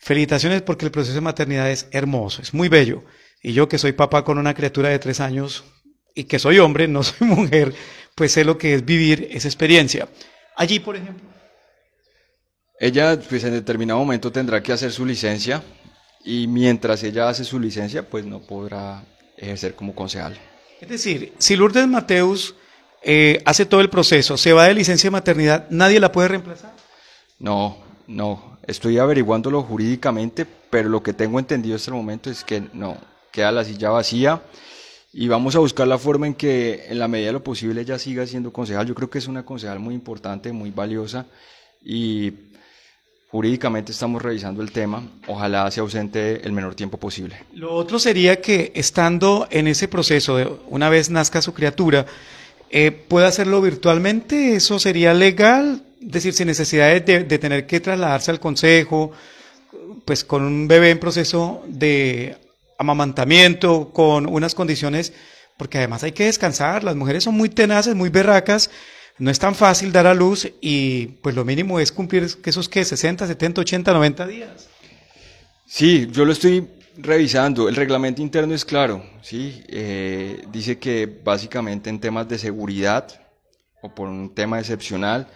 A: Felicitaciones porque el proceso de maternidad es hermoso, es muy bello. Y yo que soy papá con una criatura de tres años y que soy hombre, no soy mujer, pues sé lo que es vivir esa experiencia. Allí, por ejemplo.
B: Ella, pues en determinado momento tendrá que hacer su licencia y mientras ella hace su licencia, pues no podrá ejercer como concejal.
A: Es decir, si Lourdes Mateus eh, hace todo el proceso, se va de licencia de maternidad, ¿nadie la puede reemplazar?
B: No, no. Estoy averiguándolo jurídicamente, pero lo que tengo entendido hasta el momento es que no, queda la silla vacía y vamos a buscar la forma en que en la medida de lo posible ella siga siendo concejal. Yo creo que es una concejal muy importante, muy valiosa y jurídicamente estamos revisando el tema. Ojalá sea ausente el menor tiempo posible.
A: Lo otro sería que estando en ese proceso, de una vez nazca su criatura, eh, ¿puede hacerlo virtualmente? ¿Eso sería legal? es decir, sin necesidad de, tener que trasladarse al consejo, pues con un bebé en proceso de amamantamiento, con unas condiciones, porque además hay que descansar, las mujeres son muy tenaces, muy berracas, no es tan fácil dar a luz y pues lo mínimo es cumplir esos que 60, 70, 80, 90 días. Sí, yo lo estoy
B: revisando. El reglamento interno es claro, sí, eh, dice que básicamente en temas de seguridad o por un tema excepcional,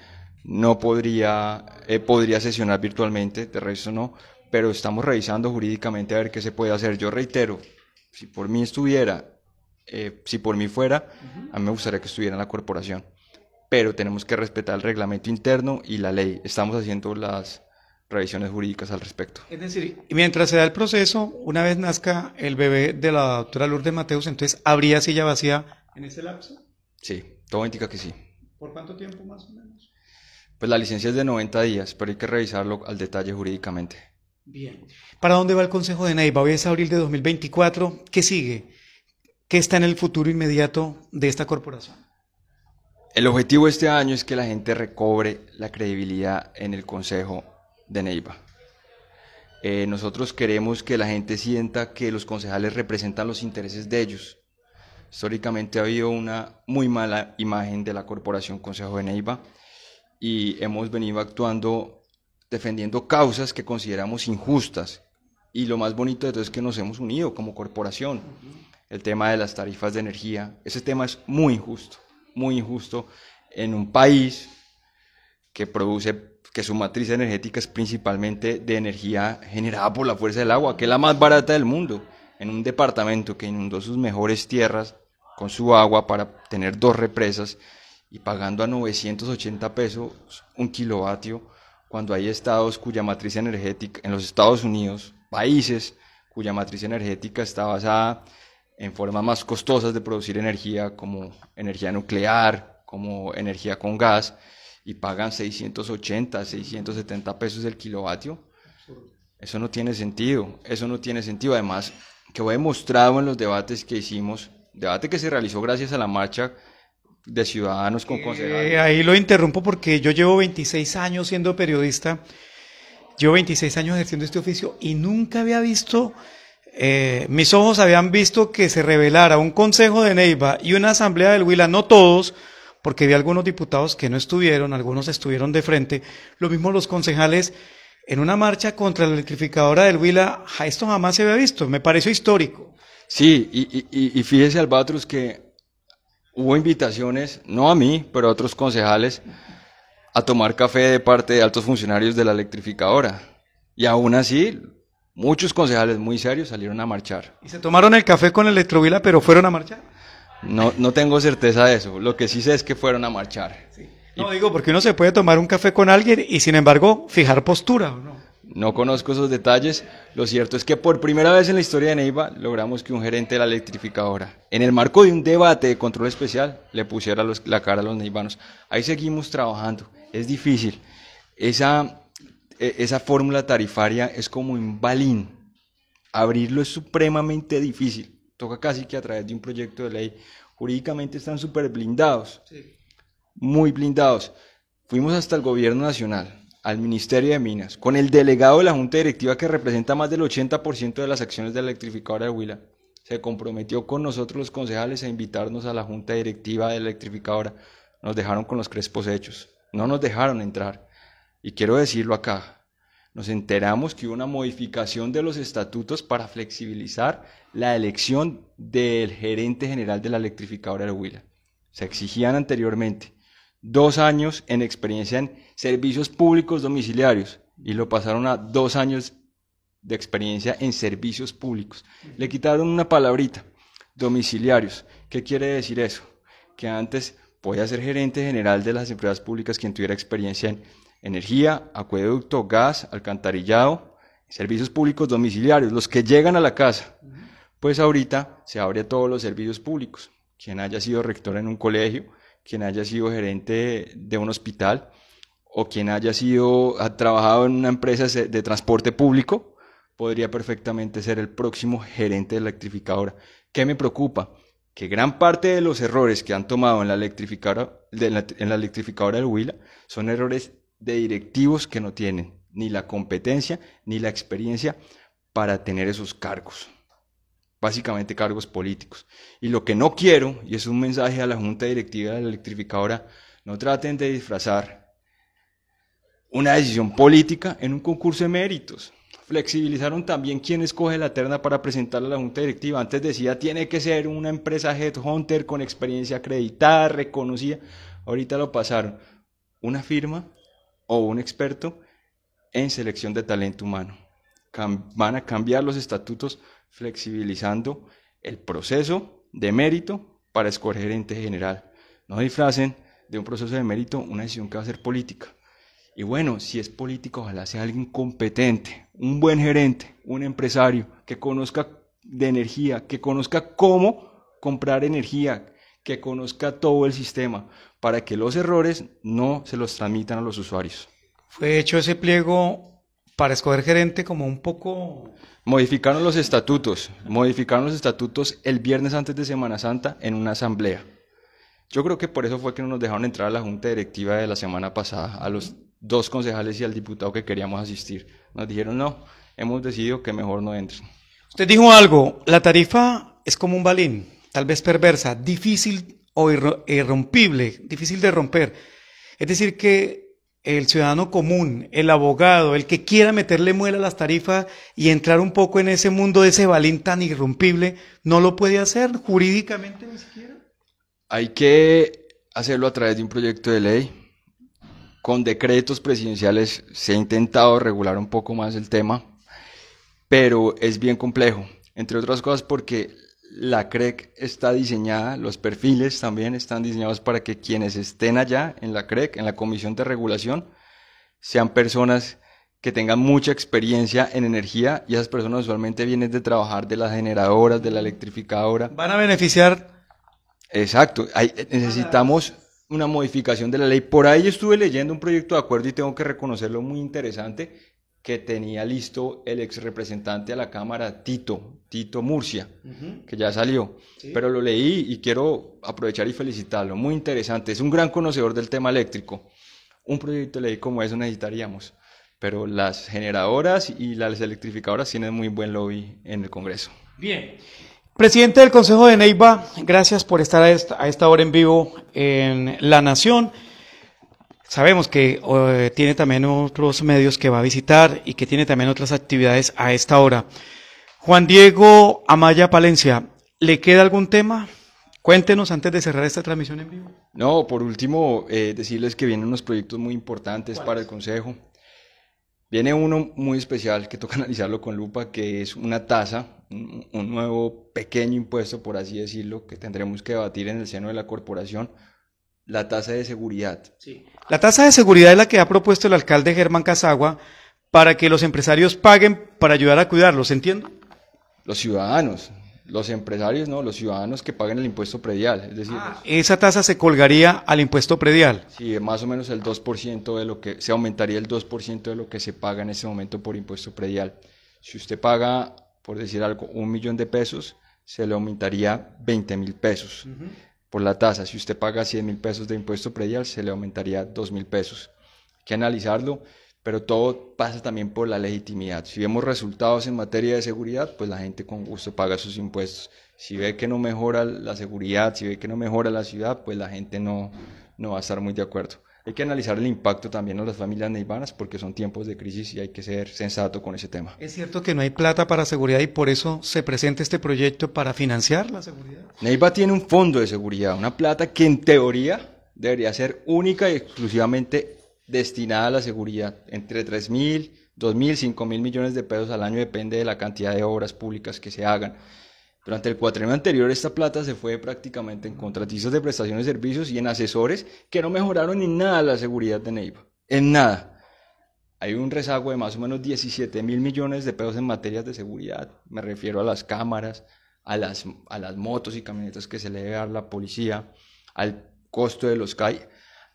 B: no podría, eh, podría sesionar virtualmente, de resto no, pero estamos revisando jurídicamente a ver qué se puede hacer. Yo reitero, si por mí estuviera, eh, si por mí fuera, a mí me gustaría que estuviera en la corporación, pero tenemos que respetar el reglamento interno y la ley. Estamos haciendo las revisiones jurídicas
A: al respecto. Es decir, mientras se da el proceso, una vez nazca el bebé de la doctora Lourdes Mateus, entonces habría silla vacía en ese lapso.
B: Sí, todo indica que sí.
A: ¿Por cuánto tiempo más o menos?
B: Pues la licencia es de 90 días, pero hay que revisarlo al detalle jurídicamente.
A: Bien. ¿Para dónde va el Consejo de Neiva? Hoy es abril de 2024. ¿Qué sigue? ¿Qué está en el futuro inmediato de esta corporación?
B: El objetivo este año es que la gente recobre la credibilidad en el Consejo de Neiva. Eh, nosotros queremos que la gente sienta que los concejales representan los intereses de ellos. Históricamente ha habido una muy mala imagen de la Corporación Consejo de Neiva y hemos venido actuando defendiendo causas que consideramos injustas. Y lo más bonito de todo es que nos hemos unido como corporación. El tema de las tarifas de energía, ese tema es muy injusto, muy injusto en un país que produce, que su matriz energética es principalmente de energía generada por la fuerza del agua, que es la más barata del mundo, en un departamento que inundó sus mejores tierras con su agua para tener dos represas y pagando a 980 pesos un kilovatio, cuando hay estados cuya matriz energética, en los Estados Unidos, países cuya matriz energética está basada en formas más costosas de producir energía, como energía nuclear, como energía con gas, y pagan 680, 670 pesos el kilovatio. Eso no tiene sentido, eso no tiene sentido. Además, que he demostrado en los debates que hicimos, debate que se realizó gracias a la marcha de ciudadanos con eh, concejales.
A: ahí lo interrumpo porque yo llevo 26 años siendo periodista, llevo 26 años ejerciendo este oficio y nunca había visto, eh, mis ojos habían visto que se revelara un consejo de Neiva y una asamblea del Huila, no todos, porque vi algunos diputados que no estuvieron, algunos estuvieron de frente, lo mismo los concejales en una marcha contra la electrificadora del Huila, esto jamás se había visto, me pareció histórico.
B: Sí, y, y, y fíjese, Albatros, que hubo invitaciones, no a mí, pero a otros concejales, a tomar café de parte de altos funcionarios de la electrificadora. Y aún así, muchos concejales muy serios salieron a marchar.
A: ¿Y se tomaron el café con Electrovila, pero fueron a marchar?
B: No, no tengo certeza de eso. Lo que sí sé es que fueron a marchar.
A: No, digo, porque uno se puede tomar un café con alguien y sin embargo fijar postura. ¿no?
B: No conozco esos detalles. Lo cierto es que por primera vez en la historia de Neiva logramos que un gerente de la electrificadora, en el marco de un debate de control especial, le pusiera la cara a los neivanos. Ahí seguimos trabajando. Es difícil. Esa, e, esa fórmula tarifaria es como un balín. Abrirlo es supremamente difícil. Toca casi que a través de un proyecto de ley. Jurídicamente están súper blindados. Muy blindados. Fuimos hasta el gobierno nacional al Ministerio de Minas, con el delegado de la Junta Directiva que representa más del 80% de las acciones de la electrificadora de Huila. Se comprometió con nosotros los concejales a invitarnos a la Junta Directiva de la electrificadora. Nos dejaron con los crespos hechos. No nos dejaron entrar. Y quiero decirlo acá. Nos enteramos que hubo una modificación de los estatutos para flexibilizar la elección del gerente general de la electrificadora de Huila. Se exigían anteriormente dos años en experiencia en servicios públicos domiciliarios y lo pasaron a dos años de experiencia en servicios públicos. Le quitaron una palabrita, domiciliarios. ¿Qué quiere decir eso? Que antes podía ser gerente general de las empresas públicas quien tuviera experiencia en energía, acueducto, gas, alcantarillado, servicios públicos domiciliarios, los que llegan a la casa. Pues ahorita se abre a todos los servicios públicos. Quien haya sido rector en un colegio, quien haya sido gerente de un hospital o quien haya sido, ha trabajado en una empresa de transporte público, podría perfectamente ser el próximo gerente de la electrificadora. ¿Qué me preocupa? Que gran parte de los errores que han tomado en la electrificadora, de en la electrificadora de Huila son errores de directivos que no tienen ni la competencia ni la experiencia para tener esos cargos básicamente cargos políticos. Y lo que no quiero, y es un mensaje a la Junta Directiva de la Electrificadora, no traten de disfrazar una decisión política en un concurso de méritos. Flexibilizaron también quién escoge la terna para presentarla a la Junta Directiva. Antes decía, tiene que ser una empresa headhunter con experiencia acreditada, reconocida. Ahorita lo pasaron. Una firma o un experto en selección de talento humano. van a cambiar los estatutos flexibilizando el proceso de mérito para escoger gerente general. No disfracen de un proceso de mérito una decisión que va a ser política. Y bueno, si es político, ojalá sea alguien competente, un buen gerente, un empresario que conozca de energía, que conozca cómo comprar energía, que conozca todo el sistema, para que los errores no se los transmitan a los usuarios.
A: Fue hecho ese pliego para escoger gerente como un poco...
B: Modificaron los estatutos, modificaron los estatutos el viernes antes de Semana Santa en una asamblea. Yo creo que por eso fue que no nos dejaron entrar a la junta directiva de la semana pasada, a los dos concejales y al diputado que queríamos asistir. Nos dijeron, no, hemos decidido que
A: mejor no entren. Usted dijo algo, la tarifa es como un balín, tal vez perversa, difícil o irrompible, difícil de romper. Es decir, que el ciudadano común, el abogado, el que quiera meterle muela a las tarifas y entrar un poco en ese mundo de ese balín tan irrumpible, no lo puede hacer jurídicamente ni siquiera? Hay que
B: hacerlo a través de un proyecto de ley. Con decretos presidenciales se ha intentado regular un poco más el tema, pero es bien complejo, entre otras cosas porque la CREC e está diseñada, los perfiles también están diseñados para que quienes estén allá en la CREC, e en la Comisión de Regulación, sean personas que tengan mucha experiencia en energía y esas personas usualmente vienen de trabajar de las generadoras, de la electrificadora. Van
A: a beneficiar.
B: Exacto, eh, necesitamos una modificación de la ley. Por ahí estuve leyendo un proyecto de acuerdo y tengo que reconocerlo muy interesante que tenía listo el ex representante a la Cámara, Tito, Tito Murcia, que ya salió. Pero lo leí y quiero aprovechar y felicitarlo. Muy interesante, es un gran conocedor del tema eléctrico. Un proyecto de ley como eso necesitaríamos, pero las generadoras y las electrificadoras tienen muy buen lobby en el Congreso.
A: Bien. Presidente del Consejo de Neiva, gracias por estar a esta, a esta hora en vivo en La Nación. Sabemos que eh, tiene también otros medios que va a visitar y que tiene también otras actividades a esta hora. Juan Diego Amaya Palencia, ¿le queda algún tema? Cuéntenos antes de cerrar esta transmisión en vivo.
B: No, por último, eh, decirles que vienen unos proyectos muy importantes para el Consejo. Viene uno muy especial que toca analizarlo con lupa, que es una tasa, un nuevo pequeño impuesto, por así decirlo, que tendremos que debatir en el seno de la corporación,
A: la tasa de seguridad. Sí. La tasa de seguridad es la que ha propuesto el alcalde Germán Casagua para que los empresarios paguen para ayudar a cuidarlos, ¿entiendo? Los ciudadanos, los empresarios no, los ciudadanos que paguen el impuesto predial. Es decir, ah, esa tasa se colgaría al impuesto predial.
B: Sí, más o menos el 2% de lo que, se aumentaría el 2% de lo que se paga en ese momento por impuesto predial. Si usted paga, por decir algo, un millón de pesos, se le aumentaría 20 mil pesos por la tasa. Si usted paga 100 mil pesos de impuesto predial, se le aumentaría 2 mil pesos. Hay que analizarlo, pero todo pasa también por la legitimidad. Si vemos resultados en materia de seguridad, pues la gente con gusto paga sus impuestos. Si ve que no mejora la seguridad, si ve que no mejora la ciudad, pues la gente no, no va a estar muy de acuerdo. Hay que analizar el impacto también en las familias neivanas porque son tiempos de crisis y hay que ser sensato con ese tema.
A: ¿Es cierto que no hay plata para seguridad y por eso se presenta este proyecto para financiar la seguridad?
B: Neiva tiene un fondo de seguridad, una plata que en teoría debería ser única y exclusivamente destinada a la seguridad, entre tres mil, dos mil, cinco mil millones de pesos al año, depende de la cantidad de obras públicas que se hagan. Durante el cuatrimestre anterior esta plata se fue prácticamente en contratistas de prestación de servicios y en asesores que no mejoraron en nada la seguridad de Neiva. En nada. Hay un rezago de más o menos 17 mil millones de pesos en materia de seguridad. Me refiero a las cámaras, a las, a las motos y camionetas que se le debe dar la policía, al costo de los CAI.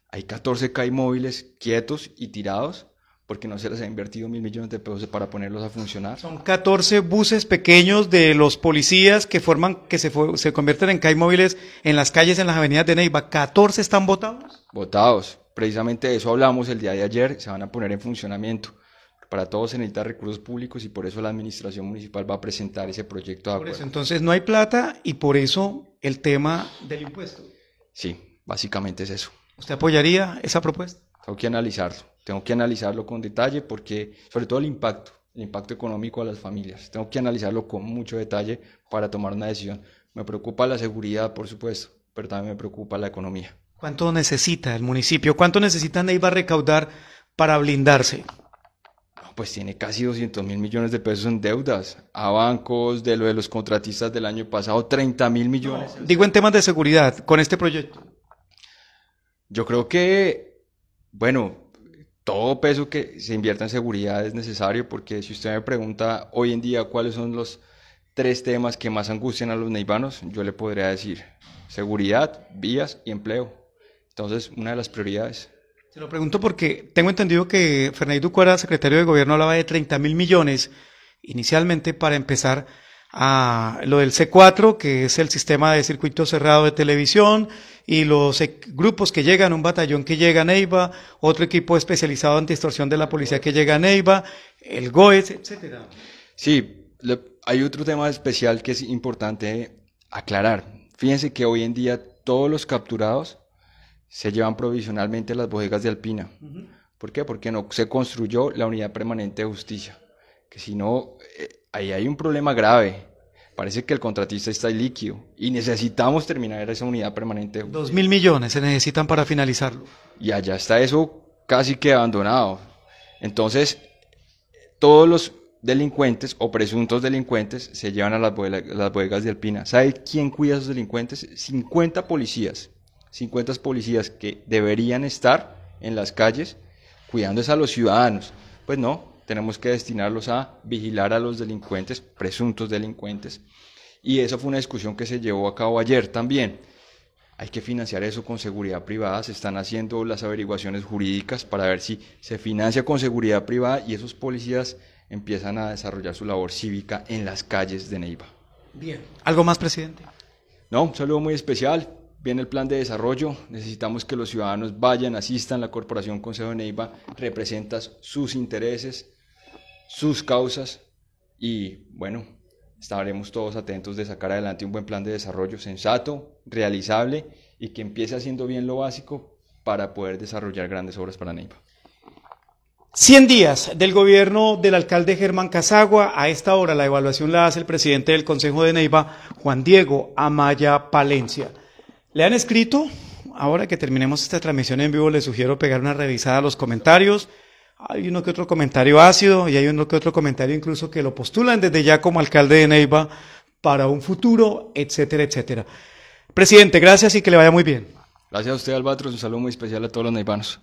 B: Hay 14 CAI móviles quietos y tirados porque no se les ha invertido mil millones de pesos para ponerlos a funcionar. Son
A: 14 buses pequeños de los policías que forman, que se, se convierten en CAI móviles en las calles, en las avenidas de Neiva. ¿14 están votados?
B: Votados. Precisamente de eso hablamos el día de ayer, se van a poner en funcionamiento. Para todos se necesitan recursos públicos y por eso la administración municipal va a presentar ese proyecto de acuerdo. Por eso, entonces
A: no hay plata y por eso el tema del impuesto.
B: Sí, básicamente es eso. ¿Usted apoyaría esa propuesta? Tengo que analizarlo. Tengo que analizarlo con detalle porque, sobre todo el impacto, el impacto económico a las familias. Tengo que analizarlo con mucho detalle para tomar una decisión. Me preocupa la seguridad, por supuesto, pero también me preocupa la economía.
A: ¿Cuánto necesita el municipio? ¿Cuánto necesita Neiva recaudar para blindarse?
B: Pues tiene casi 200 mil millones de pesos en deudas a bancos, de lo de los contratistas del año pasado, 30 mil millones.
A: digo en temas de seguridad, con este proyecto.
B: Yo creo que, bueno, todo peso que se invierta en seguridad es necesario porque si usted me pregunta hoy en día cuáles son los tres temas que más angustian a los neivanos, yo le podría decir seguridad, vías y empleo. Entonces, una de las prioridades.
A: Se lo pregunto porque tengo entendido que Fernando era secretario de Gobierno, hablaba de 30 mil millones inicialmente para empezar a lo del C4, que es el sistema de circuito cerrado de televisión, y los e, grupos que llegan, un batallón que llega a Neiva, otro equipo especializado en distorsión de la policía que llega a Neiva, el GOES, etcétera. Sí, hay otro tema especial
B: que es importante aclarar. Fíjense que hoy en día todos los capturados se llevan provisionalmente a las bodegas de Alpina. ¿Por qué? Porque no se construyó la unidad permanente de justicia. Que si no, eh, ahí hay un problema grave. Parece que el contratista está líquido y necesitamos terminar esa unidad permanente. Dos mil
A: millones se necesitan para finalizarlo.
B: Y allá está eso casi que abandonado. Entonces, todos los delincuentes o presuntos delincuentes se llevan a las, bodegas, de Alpina. ¿Sabe quién cuida a esos delincuentes? 50 policías. 50 policías que deberían estar en las calles cuidando a los ciudadanos. Pues no, tenemos que destinarlos a vigilar a los delincuentes, presuntos delincuentes. Y eso fue una discusión que se llevó a cabo ayer también. Hay que financiar eso con seguridad privada. Se están haciendo las averiguaciones jurídicas para ver si se financia con seguridad privada y esos policías empiezan a desarrollar su labor cívica en las calles de Neiva. Bien. ¿Algo más, presidente? No, un saludo muy especial. Viene el plan de desarrollo. Necesitamos que los ciudadanos vayan, asistan. La Corporación Consejo de Neiva representa sus intereses sus causas y bueno, estaremos todos atentos de sacar adelante un buen plan de desarrollo sensato, realizable y que empiece haciendo bien
A: lo básico para poder desarrollar grandes obras para Neiva. 100 días del gobierno del alcalde Germán Casagua. A esta hora la evaluación la hace el presidente del Consejo de Neiva, Juan Diego Amaya Palencia. ¿Le han escrito? Ahora que terminemos esta transmisión en vivo, le sugiero pegar una revisada a los comentarios hay uno que otro comentario ácido y hay uno que otro comentario incluso que lo postulan desde ya como alcalde de Neiva para un futuro, etcétera, etcétera. Presidente, gracias y que le vaya muy bien. Gracias a
B: usted, Albatros. Un saludo muy especial a todos los neivanos.